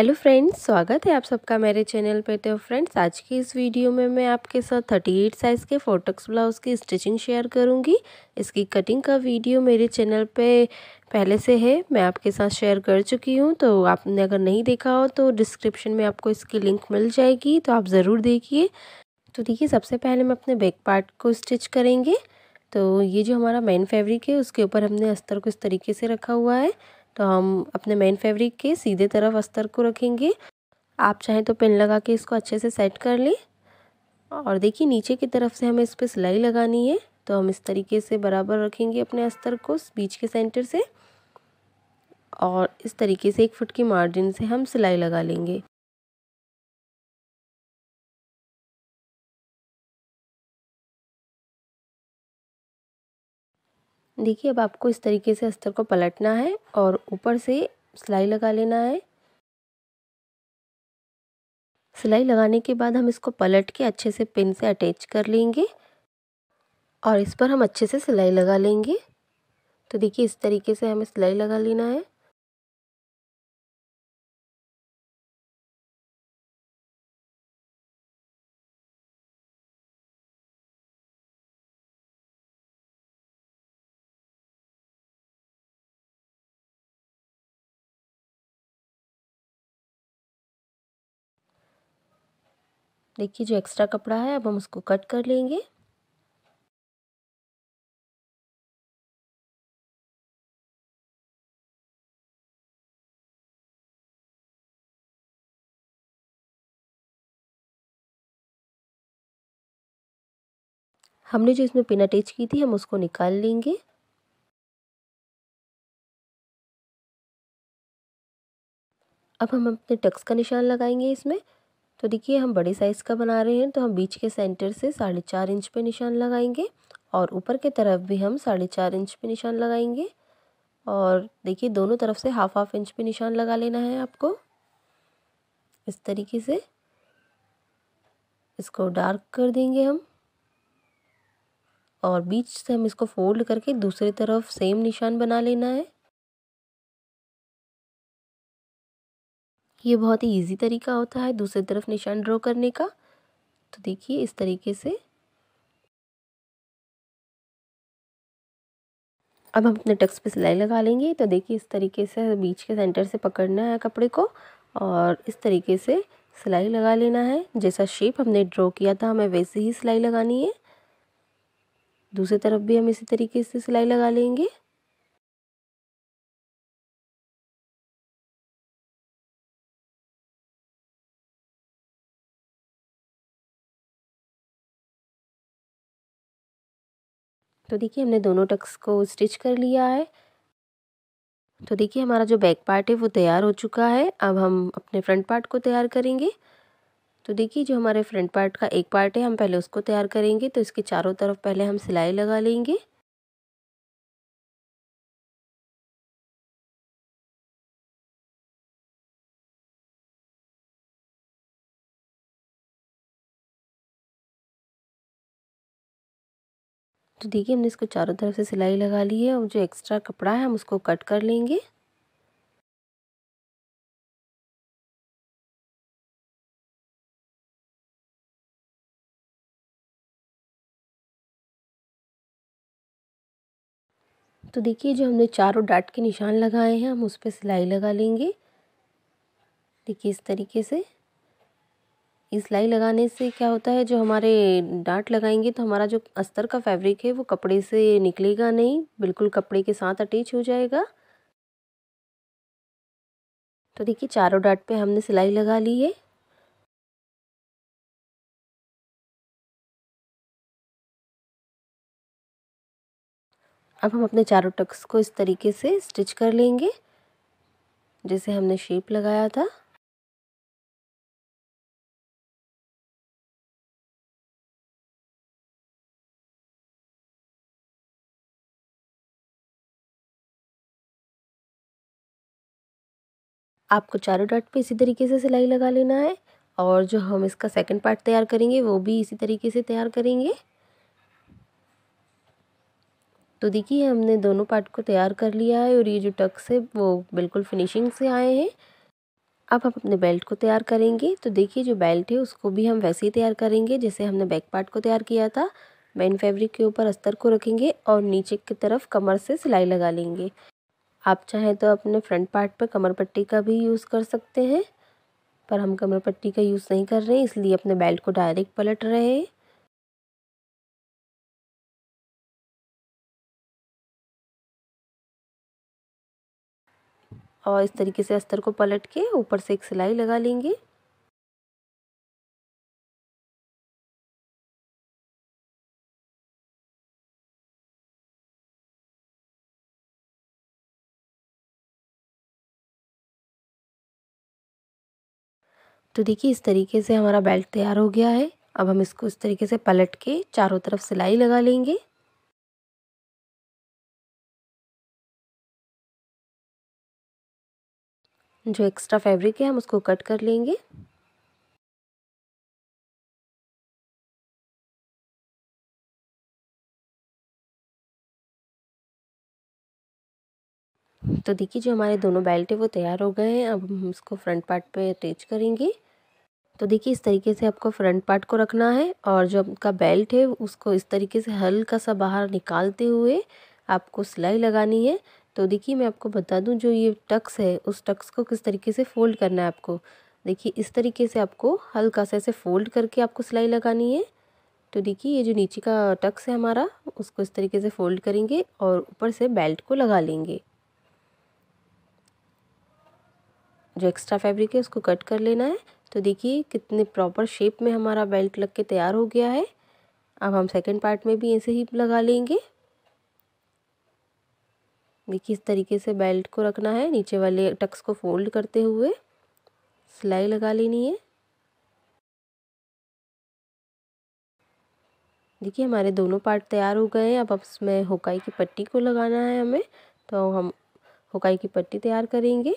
hello friends स्वागत है आप सबका मेरे चैनल पे तो फ्रेंड्स आज की इस वीडियो में मैं आपके साथ 38 साइज़ के फोटक्स ब्लाउज़ की स्टिचिंग शेयर करूंगी इसकी कटिंग का वीडियो मेरे चैनल पे पहले से है मैं आपके साथ शेयर कर चुकी हूँ तो आपने अगर नहीं देखा हो तो डिस्क्रिप्शन में आपको इसकी लिंक मिल जाएगी तो आप ज़रूर देखिए तो देखिए सबसे पहले हम अपने बैक पार्ट को स्टिच करेंगे तो ये जो हमारा मेन फेब्रिक है उसके ऊपर हमने अस्तर को इस तरीके से रखा हुआ है तो हम अपने मेन फैब्रिक के सीधे तरफ अस्तर को रखेंगे आप चाहें तो पेन लगा के इसको अच्छे से सेट कर लें और देखिए नीचे की तरफ से हमें इस पर सिलाई लगानी है तो हम इस तरीके से बराबर रखेंगे अपने अस्तर को बीच के सेंटर से और इस तरीके से एक फुट की मार्जिन से हम सिलाई लगा लेंगे देखिए अब आपको इस तरीके से अस्तर को पलटना है और ऊपर से सिलाई लगा लेना है सिलाई लगाने के बाद हम इसको पलट के अच्छे से पिन से अटैच कर लेंगे और इस पर हम अच्छे से सिलाई लगा लेंगे तो देखिए इस तरीके से हमें सिलाई लगा लेना है देखिए जो एक्स्ट्रा कपड़ा है अब हम उसको कट कर लेंगे हमने जो इसमें पिन अटैच की थी हम उसको निकाल लेंगे अब हम अपने टक्स का निशान लगाएंगे इसमें तो देखिए हम बड़े साइज़ का बना रहे हैं तो हम बीच के सेंटर से साढ़े चार इंच पे निशान लगाएंगे और ऊपर के तरफ भी हम साढ़े चार इंच पे निशान लगाएंगे और देखिए दोनों तरफ से हाफ हाफ इंच पे निशान लगा लेना है आपको इस तरीके से इसको डार्क कर देंगे हम और बीच से हम इसको फोल्ड करके दूसरी तरफ सेम निशान बना लेना है ये बहुत ही ईजी तरीका होता है दूसरी तरफ निशान ड्रॉ करने का तो देखिए इस तरीके से अब हम अपने टक्स पे सिलाई लगा लेंगे तो देखिए इस तरीके से बीच के सेंटर से पकड़ना है कपड़े को और इस तरीके से सिलाई लगा लेना है जैसा शेप हमने ड्रॉ किया था हमें वैसे ही सिलाई लगानी है दूसरी तरफ भी हम इसी तरीके से सिलाई लगा लेंगे तो देखिए हमने दोनों टक्स को स्टिच कर लिया है तो देखिए हमारा जो बैक पार्ट है वो तैयार हो चुका है अब हम अपने फ्रंट पार्ट को तैयार करेंगे तो देखिए जो हमारे फ्रंट पार्ट का एक पार्ट है हम पहले उसको तैयार करेंगे तो इसके चारों तरफ पहले हम सिलाई लगा लेंगे तो देखिए हमने इसको चारों तरफ से सिलाई लगा ली है और जो एक्स्ट्रा कपड़ा है हम उसको कट कर लेंगे तो देखिए जो हमने चारों डाट के निशान लगाए हैं हम उस पर सिलाई लगा लेंगे देखिए इस तरीके से सिलाई लगाने से क्या होता है जो हमारे डाट लगाएंगे तो हमारा जो अस्तर का फैब्रिक है वो कपड़े से निकलेगा नहीं बिल्कुल कपड़े के साथ अटैच हो जाएगा तो देखिए चारों डाट पे हमने सिलाई लगा ली है अब हम अपने चारों टक्स को इस तरीके से स्टिच कर लेंगे जैसे हमने शेप लगाया था आपको चारों डॉट पे इसी तरीके से सिलाई लगा लेना है और जो हम इसका सेकंड पार्ट तैयार करेंगे वो भी इसी तरीके से तैयार करेंगे तो देखिए हमने दोनों पार्ट को तैयार कर लिया है और ये जो टक्स है वो बिल्कुल फिनिशिंग से आए हैं अब हम अपने बेल्ट को तैयार करेंगे तो देखिए जो बेल्ट है उसको भी हम वैसे ही तैयार करेंगे जैसे हमने बैक पार्ट को तैयार किया था मेन फैब्रिक के ऊपर अस्तर को रखेंगे और नीचे की तरफ कमर से सिलाई लगा लेंगे आप चाहें तो अपने फ्रंट पार्ट पर कमर पट्टी का भी यूज़ कर सकते हैं पर हम कमर पट्टी का यूज़ नहीं कर रहे हैं इसलिए अपने बेल्ट को डायरेक्ट पलट रहे हैं और इस तरीके से अस्तर को पलट के ऊपर से एक सिलाई लगा लेंगे तो देखिए इस तरीके से हमारा बेल्ट तैयार हो गया है अब हम इसको इस तरीके से पलट के चारों तरफ सिलाई लगा लेंगे जो एक्स्ट्रा फैब्रिक है हम उसको कट कर लेंगे तो देखिए जो हमारे दोनों बेल्ट है वो तैयार हो गए हैं अब हम इसको फ्रंट पार्ट पे अटैच करेंगे तो देखिए इस तरीके से आपको फ्रंट पार्ट को रखना है और जो आपका बेल्ट है उसको इस तरीके से हल्का सा बाहर निकालते हुए आपको सिलाई लगानी है तो देखिए मैं आपको बता दूं जो ये टक्स है उस टक्स को किस तरीके से फ़ोल्ड करना है आपको देखिए इस तरीके से आपको हल्का सा ऐसे फ़ोल्ड करके आपको सिलाई लगानी है तो देखिए ये जो नीचे का टक्स है हमारा उसको इस तरीके से फ़ोल्ड करेंगे और ऊपर से बेल्ट को लगा लेंगे जो एक्स्ट्रा फैब्रिक है उसको कट कर लेना है तो देखिए कितने प्रॉपर शेप में हमारा बेल्ट लग के तैयार हो गया है अब हम सेकंड पार्ट में भी ऐसे ही लगा लेंगे देखिए इस तरीके से बेल्ट को रखना है नीचे वाले टक्स को फोल्ड करते हुए सिलाई लगा लेनी है देखिए हमारे दोनों पार्ट तैयार हो गए हैं अब अब इसमें होकाई की पट्टी को लगाना है हमें तो हम होकाई की पट्टी तैयार करेंगे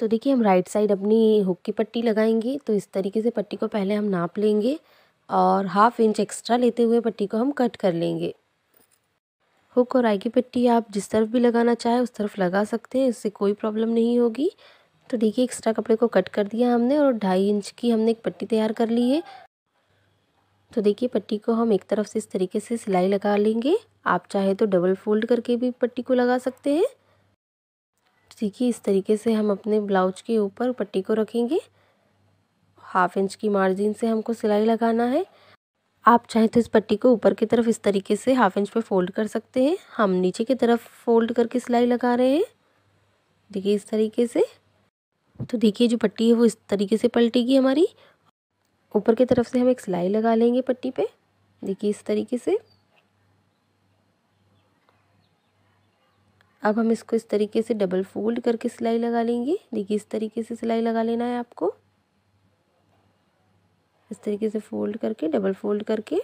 तो देखिए हम राइट साइड अपनी हुक की पट्टी लगाएंगे तो इस तरीके से पट्टी को पहले हम नाप लेंगे और हाफ इंच एक्स्ट्रा लेते हुए पट्टी को हम कट कर लेंगे हुक और आई की पट्टी आप जिस तरफ भी लगाना चाहें उस तरफ लगा सकते हैं इससे कोई प्रॉब्लम नहीं होगी तो देखिए एक्स्ट्रा कपड़े को कट कर दिया हमने और ढाई इंच की हमने एक पट्टी तैयार कर ली है तो देखिए पट्टी को हम एक तरफ से इस तरीके से सिलाई लगा लेंगे आप चाहे तो डबल फोल्ड करके भी पट्टी को लगा सकते हैं देखिए इस तरीके से हम अपने ब्लाउज के ऊपर पट्टी को रखेंगे हाफ इंच की मार्जिन से हमको सिलाई लगाना है आप चाहें तो इस पट्टी को ऊपर की तरफ इस तरीके से हाफ इंच पे फोल्ड कर सकते हैं हम नीचे की तरफ फोल्ड करके सिलाई लगा रहे हैं देखिए इस तरीके से तो देखिए जो पट्टी है वो इस तरीके से पलटेगी हमारी ऊपर की तरफ से हम एक सिलाई लगा लेंगे पट्टी पे देखिए इस तरीके से अब हम इसको इस तरीके से डबल फोल्ड करके सिलाई लगा लेंगे देखिए इस तरीके से सिलाई लगा लेना है आपको इस तरीके से फोल्ड करके डबल फोल्ड करके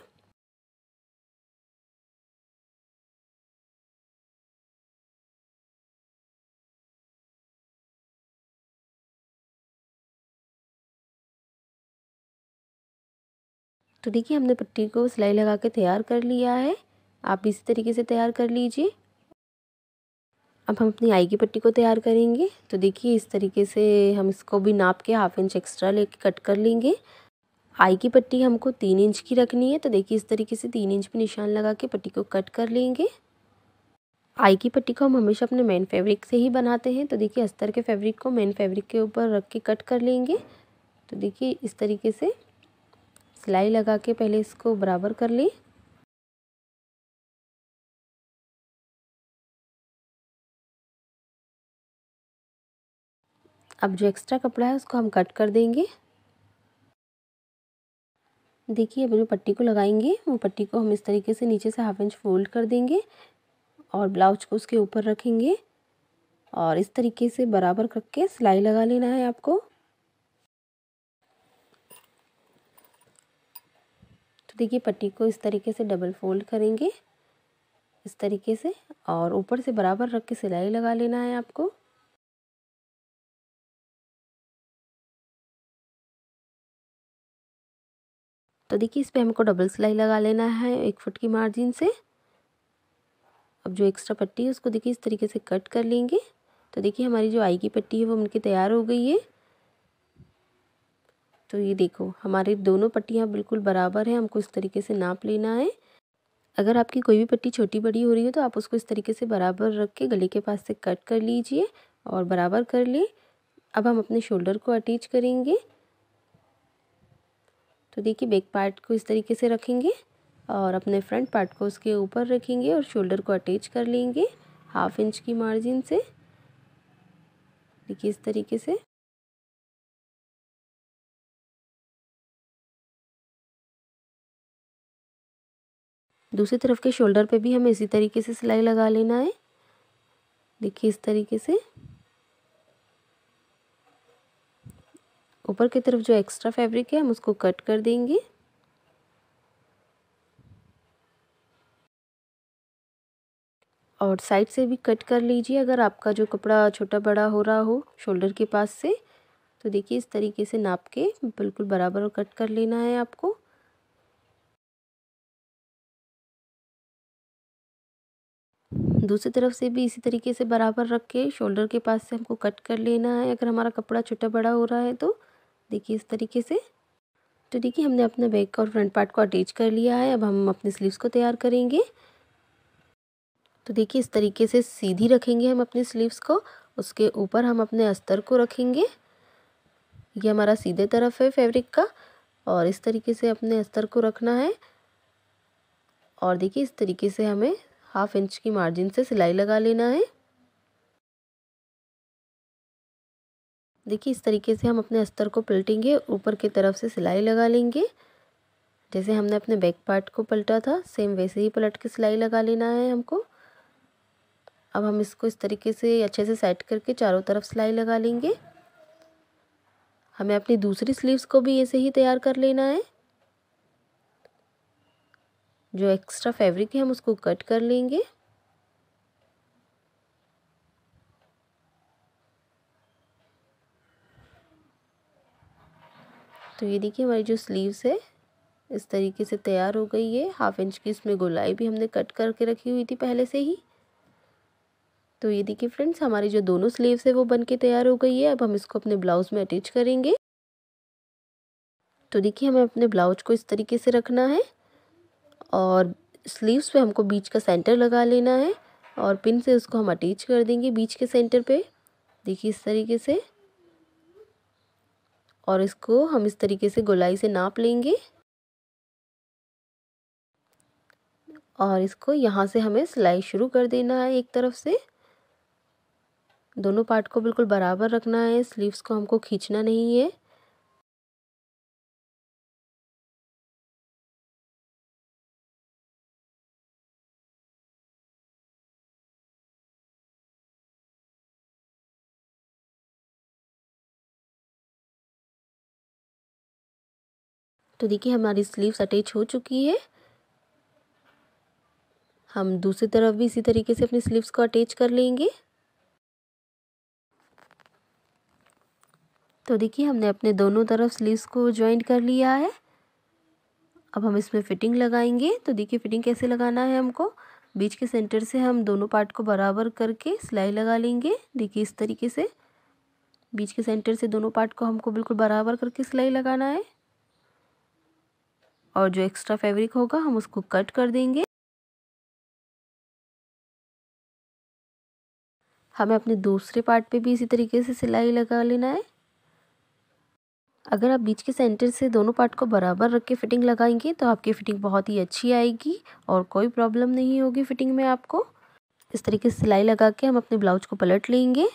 तो देखिए हमने पट्टी को सिलाई लगा के तैयार कर लिया है आप इसी तरीके से तैयार कर लीजिए अब हम अपनी आई की पट्टी को तैयार करेंगे तो देखिए इस तरीके से हम इसको भी नाप के हाफ इंच एक्स्ट्रा लेके कट कर लेंगे आई की पट्टी हमको तीन इंच की रखनी है तो देखिए इस तरीके से तीन इंच पे निशान लगा के पट्टी को कट कर लेंगे आई की पट्टी को हम हमेशा अपने मेन फैब्रिक से ही बनाते हैं तो देखिए अस्तर के फैब्रिक को मेन फैब्रिक के ऊपर रख के कट कर लेंगे तो देखिए इस तरीके से सिलाई लगा के पहले इसको बराबर कर लें अब जो एक्स्ट्रा कपड़ा है उसको हम कट कर देंगे देखिए अब जो पट्टी को लगाएंगे वो पट्टी को हम इस तरीके से नीचे से हाफ इंच फोल्ड कर देंगे और ब्लाउज को उसके ऊपर रखेंगे और इस तरीके से बराबर करके सिलाई लगा लेना है आपको तो देखिए पट्टी को इस तरीके से डबल फोल्ड करेंगे इस तरीके से और ऊपर से बराबर रख के सिलाई लगा लेना है आपको तो देखिए इस पर हमको डबल सिलाई लगा लेना है एक फुट की मार्जिन से अब जो एक्स्ट्रा पट्टी है उसको देखिए इस तरीके से कट कर लेंगे तो देखिए हमारी जो आई की पट्टी है वो उनकी तैयार हो गई है तो ये देखो हमारी दोनों पट्टियाँ बिल्कुल बराबर हैं हमको इस तरीके से नाप लेना है अगर आपकी कोई भी पट्टी छोटी बड़ी हो रही है तो आप उसको इस तरीके से बराबर रख के गले के पास से कट कर लीजिए और बराबर कर लें अब हम अपने शोल्डर को अटैच करेंगे तो देखिए बैक पार्ट को इस तरीके से रखेंगे और अपने फ्रंट पार्ट को उसके ऊपर रखेंगे और शोल्डर को अटैच कर लेंगे हाफ इंच की मार्जिन से देखिए इस तरीके से दूसरी तरफ के शोल्डर पे भी हमें इसी तरीके से सिलाई लगा लेना है देखिए इस तरीके से ऊपर की तरफ जो एक्स्ट्रा फैब्रिक है हम उसको कट कर देंगे और साइड से भी कट कर लीजिए अगर आपका जो कपड़ा छोटा बड़ा हो रहा हो शोल्डर के पास से तो देखिए इस तरीके से नाप के बिल्कुल बराबर कट कर लेना है आपको दूसरी तरफ से भी इसी तरीके से बराबर रख के शोल्डर के पास से हमको कट कर लेना है अगर हमारा कपड़ा छोटा बड़ा हो रहा है तो देखिए इस तरीके से तो देखिए हमने अपना बैक और फ्रंट पार्ट को अटैच कर लिया है अब हम अपने स्लीव्स को तैयार करेंगे तो देखिए इस तरीके से सीधी रखेंगे हम अपने स्लीव्स को उसके ऊपर हम अपने अस्तर को रखेंगे ये हमारा सीधे तरफ है फैब्रिक का और इस तरीके से अपने अस्तर को रखना है और देखिए इस तरीके से हमें हाफ इंच की मार्जिन से सिलाई लगा लेना है देखिए इस तरीके से हम अपने अस्तर को पलटेंगे ऊपर की तरफ से सिलाई लगा लेंगे जैसे हमने अपने बैक पार्ट को पलटा था सेम वैसे ही पलट के सिलाई लगा लेना है हमको अब हम इसको इस तरीके से अच्छे से सेट करके चारों तरफ सिलाई लगा लेंगे हमें अपनी दूसरी स्लीव्स को भी ऐसे ही तैयार कर लेना है जो एक्स्ट्रा फैब्रिक है हम उसको कट कर लेंगे तो ये देखिए हमारी जो स्लीव्स है इस तरीके से तैयार हो गई है हाफ इंच की इसमें गोलाई भी हमने कट करके रखी हुई थी पहले से ही तो ये देखिए फ्रेंड्स हमारी जो दोनों स्लीव्स है वो बन के तैयार हो गई है अब हम इसको अपने ब्लाउज में अटैच करेंगे तो देखिए हमें अपने ब्लाउज को इस तरीके से रखना है और स्लीव्स पे हमको बीच का सेंटर लगा लेना है और पिन से उसको हम अटैच कर देंगे बीच के सेंटर पे देखिए इस तरीके से और इसको हम इस तरीके से गोलाई से नाप लेंगे और इसको यहाँ से हमें सिलाई शुरू कर देना है एक तरफ से दोनों पार्ट को बिल्कुल बराबर रखना है स्लीव्स को हमको खींचना नहीं है तो देखिए हमारी स्लीव्स अटैच हो चुकी है हम दूसरी तरफ भी इसी तरीके से अपनी स्लीव्स को अटैच कर लेंगे तो देखिए हमने अपने दोनों तरफ स्लीव्स को ज्वाइंट कर लिया है अब हम इसमें फिटिंग लगाएंगे तो देखिए फिटिंग कैसे लगाना है हमको बीच के सेंटर से हम दोनों पार्ट को बराबर करके सिलाई लगा लेंगे देखिए इस तरीके से बीच के सेंटर से दोनों पार्ट को हमको बिल्कुल बराबर करके सिलाई लगाना है और जो एक्स्ट्रा फैब्रिक होगा हम उसको कट कर देंगे हमें अपने दूसरे पार्ट पे भी इसी तरीके से सिलाई लगा लेना है अगर आप बीच के सेंटर से दोनों पार्ट को बराबर रख के फिटिंग लगाएंगे तो आपकी फिटिंग बहुत ही अच्छी आएगी और कोई प्रॉब्लम नहीं होगी फिटिंग में आपको इस तरीके से सिलाई लगा के हम अपने ब्लाउज को पलट लेंगे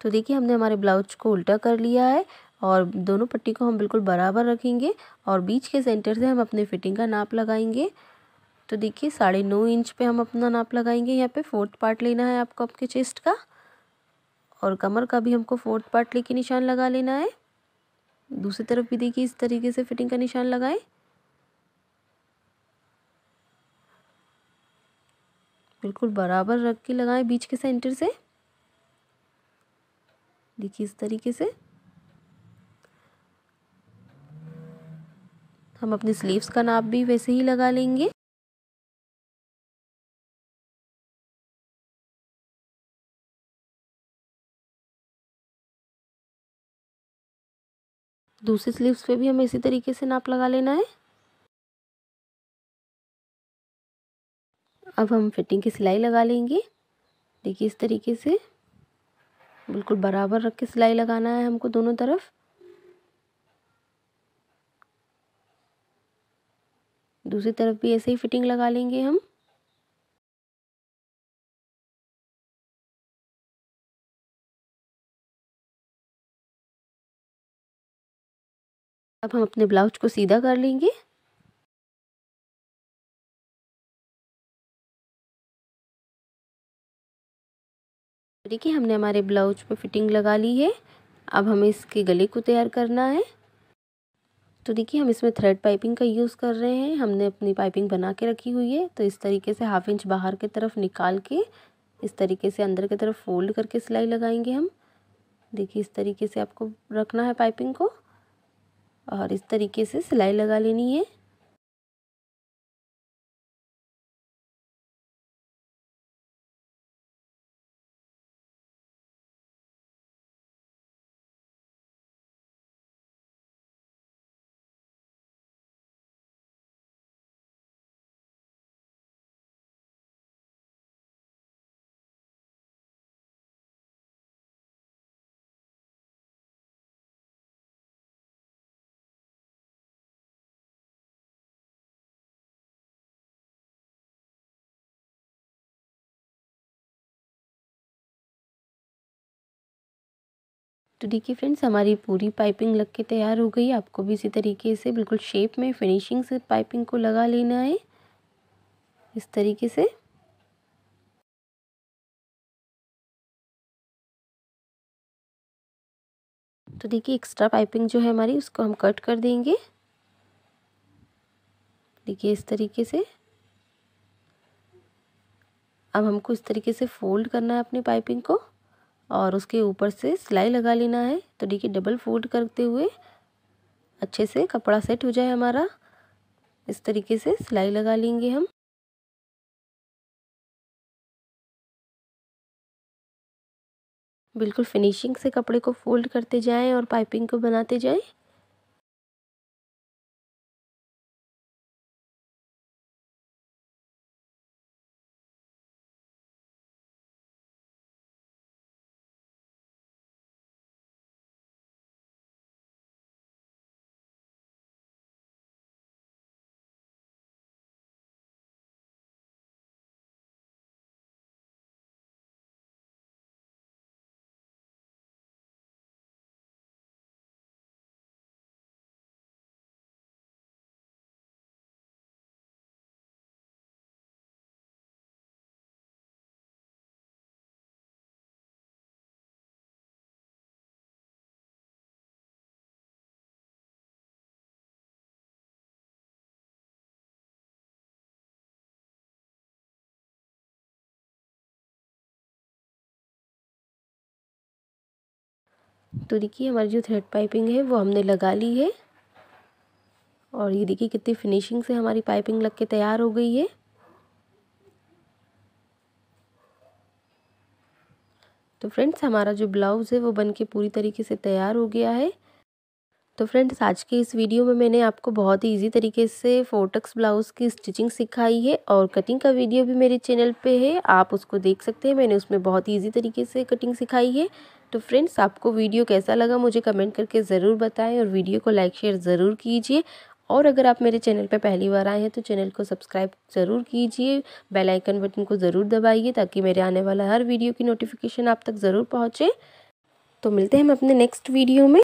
तो देखिए हमने हमारे ब्लाउज को उल्टा कर लिया है और दोनों पट्टी को हम बिल्कुल बराबर रखेंगे और बीच के सेंटर से हम अपने फिटिंग का नाप लगाएंगे तो देखिए साढ़े नौ इंच पे हम अपना नाप लगाएंगे यहाँ पे फोर्थ पार्ट लेना है आपको आपके चेस्ट का और कमर का भी हमको फोर्थ पार्ट लेके निशान लगा लेना है दूसरी तरफ भी देखिए इस तरीके से फिटिंग का निशान लगाएं बिल्कुल बराबर रख के लगाएं बीच के सेंटर से देखिए इस तरीके से हम अपने स्लीव्स का नाप भी वैसे ही लगा लेंगे दूसरे स्लीव्स पे भी हमें इसी तरीके से नाप लगा लेना है अब हम फिटिंग की सिलाई लगा लेंगे देखिए इस तरीके से बिल्कुल बराबर रख के सिलाई लगाना है हमको दोनों तरफ दूसरी तरफ भी ऐसे ही फिटिंग लगा लेंगे हम अब हम अपने ब्लाउज को सीधा कर लेंगे देखिए हमने हमारे ब्लाउज पर फिटिंग लगा ली है अब हमें इसके गले को तैयार करना है तो देखिए हम इसमें थ्रेड पाइपिंग का यूज़ कर रहे हैं हमने अपनी पाइपिंग बना के रखी हुई है तो इस तरीके से हाफ इंच बाहर की तरफ निकाल के इस तरीके से अंदर की तरफ फोल्ड करके सिलाई लगाएंगे हम देखिए इस तरीके से आपको रखना है पाइपिंग को और इस तरीके से सिलाई लगा लेनी है तो देखिए फ्रेंड्स हमारी पूरी पाइपिंग लग के तैयार हो गई आपको भी इसी तरीके से बिल्कुल शेप में फिनिशिंग से पाइपिंग को लगा लेना है इस तरीके से तो देखिए एक्स्ट्रा पाइपिंग जो है हमारी उसको हम कट कर देंगे देखिए इस तरीके से अब हमको इस तरीके से फोल्ड करना है अपनी पाइपिंग को और उसके ऊपर से सिलाई लगा लेना है तो देखिए डबल फोल्ड करते हुए अच्छे से कपड़ा सेट हो जाए हमारा इस तरीके से सिलाई लगा लेंगे हम बिल्कुल फिनिशिंग से कपड़े को फोल्ड करते जाएं और पाइपिंग को बनाते जाएं तो देखिए हमारी जो थ्रेड पाइपिंग है वो हमने लगा ली है और ये देखिए कितनी फिनिशिंग से हमारी पाइपिंग लग के तैयार हो गई है तो फ्रेंड्स हमारा जो ब्लाउज़ है वो बन के पूरी तरीके से तैयार हो गया है तो फ्रेंड्स आज के इस वीडियो में मैंने आपको बहुत ही इजी तरीके से फोटक्स ब्लाउज़ की स्टिचिंग सिखाई है और कटिंग का वीडियो भी मेरे चैनल पे है आप उसको देख सकते हैं मैंने उसमें बहुत ही ईजी तरीके से कटिंग सिखाई है तो फ्रेंड्स आपको वीडियो कैसा लगा मुझे कमेंट करके ज़रूर बताएं और वीडियो को लाइक शेयर ज़रूर कीजिए और अगर आप मेरे चैनल पर पहली बार आए हैं तो चैनल को सब्सक्राइब ज़रूर कीजिए बेल आइकन बटन को ज़रूर दबाइए ताकि मेरे आने वाला हर वीडियो की नोटिफिकेशन आप तक ज़रूर पहुँचे तो मिलते हैं हम अपने नेक्स्ट वीडियो में